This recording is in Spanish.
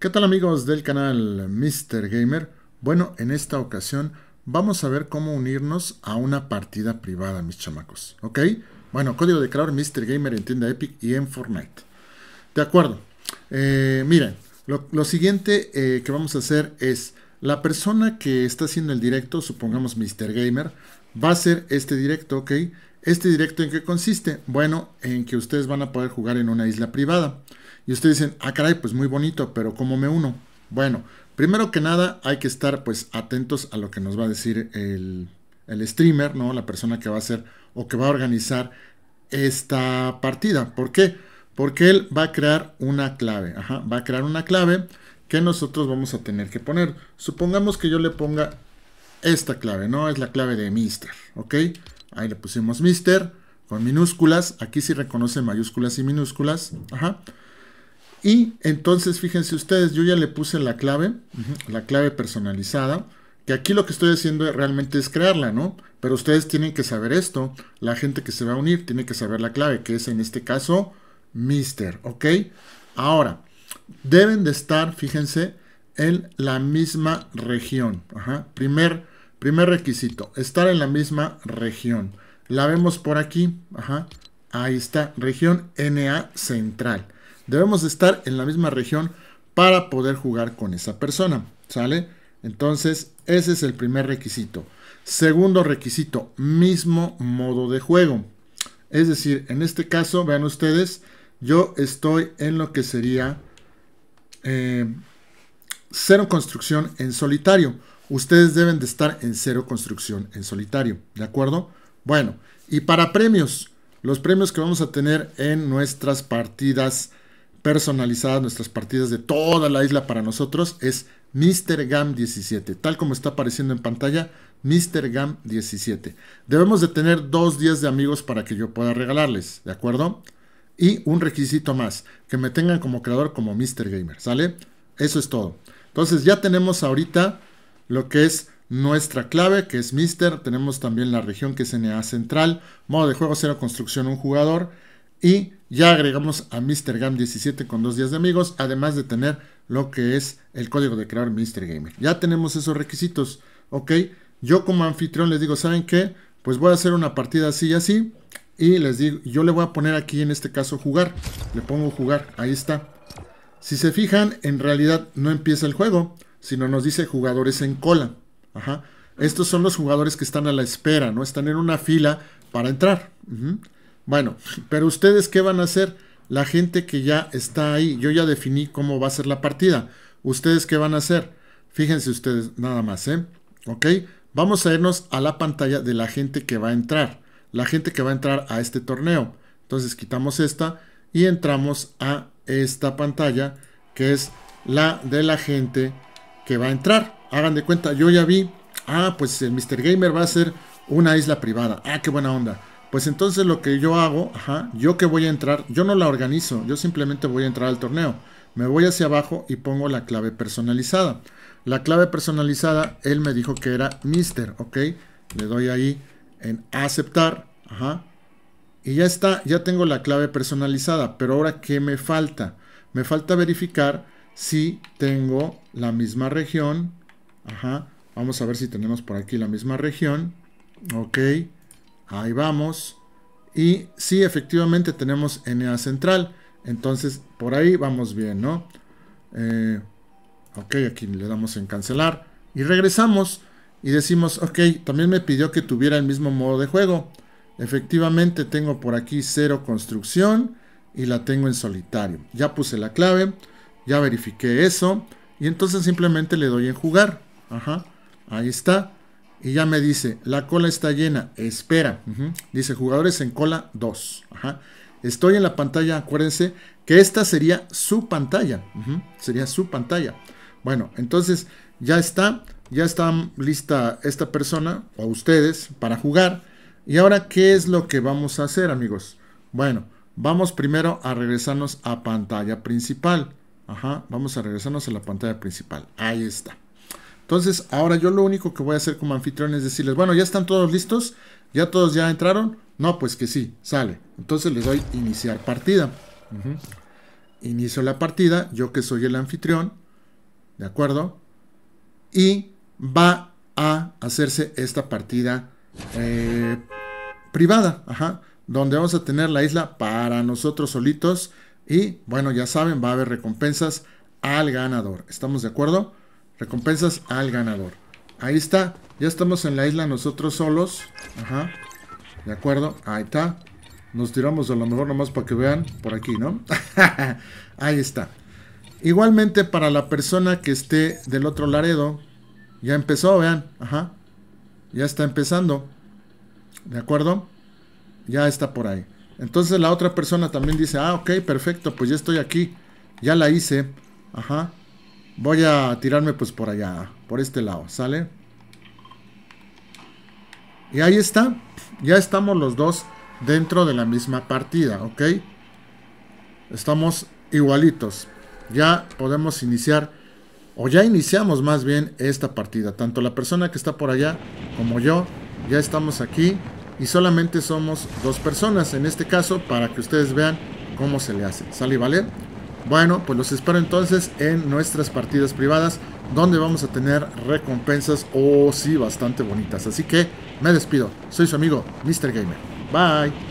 ¿Qué tal amigos del canal Mr. Gamer? Bueno, en esta ocasión vamos a ver cómo unirnos a una partida privada, mis chamacos. ¿Ok? Bueno, código de creador Mr. Gamer en tienda Epic y en Fortnite. De acuerdo. Eh, miren, lo, siguiente eh, que vamos a hacer es... La persona que está haciendo el directo, supongamos Mr. Gamer, va a hacer este directo, ¿ok? Este directo en qué consiste? Bueno, en que ustedes van a poder jugar en una isla privada. Y ustedes dicen, ah, caray, pues muy bonito, pero ¿cómo me uno? Bueno, primero que nada hay que estar pues atentos a lo que nos va a decir el, el streamer, ¿no? La persona que va a hacer o que va a organizar esta partida. ¿Por qué? Porque él va a crear una clave. Ajá, va a crear una clave que nosotros vamos a tener que poner. Supongamos que yo le ponga esta clave, ¿no? Es la clave de Mister, ¿ok? Ahí le pusimos Mister con minúsculas. Aquí sí reconoce mayúsculas y minúsculas. Ajá. Y entonces, fíjense ustedes, yo ya le puse la clave, la clave personalizada, que aquí lo que estoy haciendo realmente es crearla, ¿no? Pero ustedes tienen que saber esto, la gente que se va a unir tiene que saber la clave, que es en este caso, Mister, ¿ok? Ahora, deben de estar, fíjense, en la misma región. Ajá. Primer, primer requisito, estar en la misma región. La vemos por aquí, ajá. ahí está, región NA central debemos estar en la misma región para poder jugar con esa persona, ¿sale? Entonces, ese es el primer requisito. Segundo requisito, mismo modo de juego. Es decir, en este caso, vean ustedes, yo estoy en lo que sería eh, cero construcción en solitario. Ustedes deben de estar en cero construcción en solitario, ¿de acuerdo? Bueno, y para premios, los premios que vamos a tener en nuestras partidas personalizadas nuestras partidas de toda la isla para nosotros es Gam 17 Tal como está apareciendo en pantalla, Gam 17 Debemos de tener dos días de amigos para que yo pueda regalarles, ¿de acuerdo? Y un requisito más, que me tengan como creador como Gamer ¿sale? Eso es todo. Entonces ya tenemos ahorita lo que es nuestra clave, que es Mr... Tenemos también la región que es NA Central, modo de juego cero construcción un jugador y ya agregamos a Mr. Gam 17 con dos días de amigos, además de tener lo que es el código de crear Mr. Gamer. Ya tenemos esos requisitos, ¿ok? Yo como anfitrión les digo, ¿saben qué? Pues voy a hacer una partida así y así. Y les digo, yo le voy a poner aquí en este caso jugar. Le pongo jugar, ahí está. Si se fijan, en realidad no empieza el juego, sino nos dice jugadores en cola. Ajá. Estos son los jugadores que están a la espera, ¿no? Están en una fila para entrar. Bueno, pero ustedes qué van a hacer? La gente que ya está ahí, yo ya definí cómo va a ser la partida. ¿Ustedes qué van a hacer? Fíjense ustedes nada más, ¿eh? ¿Ok? Vamos a irnos a la pantalla de la gente que va a entrar. La gente que va a entrar a este torneo. Entonces quitamos esta y entramos a esta pantalla que es la de la gente que va a entrar. Hagan de cuenta, yo ya vi, ah, pues el Mr. Gamer va a ser una isla privada. Ah, qué buena onda. Pues entonces lo que yo hago, yo que voy a entrar, yo no la organizo, yo simplemente voy a entrar al torneo. Me voy hacia abajo y pongo la clave personalizada. La clave personalizada, él me dijo que era Mister, ¿ok? Le doy ahí en aceptar, ajá. Y ya está, ya tengo la clave personalizada, pero ahora ¿qué me falta? Me falta verificar si tengo la misma región, ajá. Vamos a ver si tenemos por aquí la misma región, ok. Ahí vamos. Y sí, efectivamente tenemos NA central. Entonces, por ahí vamos bien, ¿no? Eh, ok, aquí le damos en cancelar. Y regresamos y decimos, ok, también me pidió que tuviera el mismo modo de juego. Efectivamente tengo por aquí cero construcción y la tengo en solitario. Ya puse la clave, ya verifiqué eso y entonces simplemente le doy en jugar. Ajá, ahí está. Y ya me dice, la cola está llena, espera. Dice, jugadores en cola 2. Estoy en la pantalla, acuérdense que esta sería su pantalla. Sería su pantalla. Bueno, entonces ya está, ya está lista esta persona o ustedes para jugar. Y ahora, ¿qué es lo que vamos a hacer, amigos? Bueno, vamos primero a regresarnos a pantalla principal. Ajá, vamos a regresarnos a la pantalla principal. Ahí está. Entonces, ahora yo lo único que voy a hacer como anfitrión es decirles, bueno, ya están todos listos, ya todos ya entraron. No, pues que sí, sale. Entonces les doy iniciar partida. Inicio la partida, yo que soy el anfitrión, ¿de acuerdo? Y va a hacerse esta partida eh, privada, ajá, donde vamos a tener la isla para nosotros solitos. Y bueno, ya saben, va a haber recompensas al ganador. ¿Estamos de acuerdo? Recompensas al ganador. Ahí está. Ya estamos en la isla nosotros solos. Ajá. De acuerdo. Ahí está. Nos tiramos a lo mejor nomás para que vean por aquí, ¿no? Ahí está. Igualmente para la persona que esté del otro laredo. Ya empezó, vean. Ajá. Ya está empezando. ¿De acuerdo? Ya está por ahí. Entonces la otra persona también dice, ah, ok, perfecto, pues ya estoy aquí. Ya la hice. Ajá. Voy a tirarme pues por allá, por este lado, ¿sale? Y ahí está, ya estamos los dos dentro de la misma partida, ¿ok? Estamos igualitos, ya podemos iniciar, o ya iniciamos más bien esta partida. Tanto la persona que está por allá como yo, ya estamos aquí y solamente somos dos personas en este caso para que ustedes vean cómo se le hace. ¿Sale y vale? Bueno, pues los espero entonces en nuestras partidas privadas, donde vamos a tener recompensas, o oh, sí, bastante bonitas. Así que me despido. Soy su amigo, Mr. Gamer. Bye.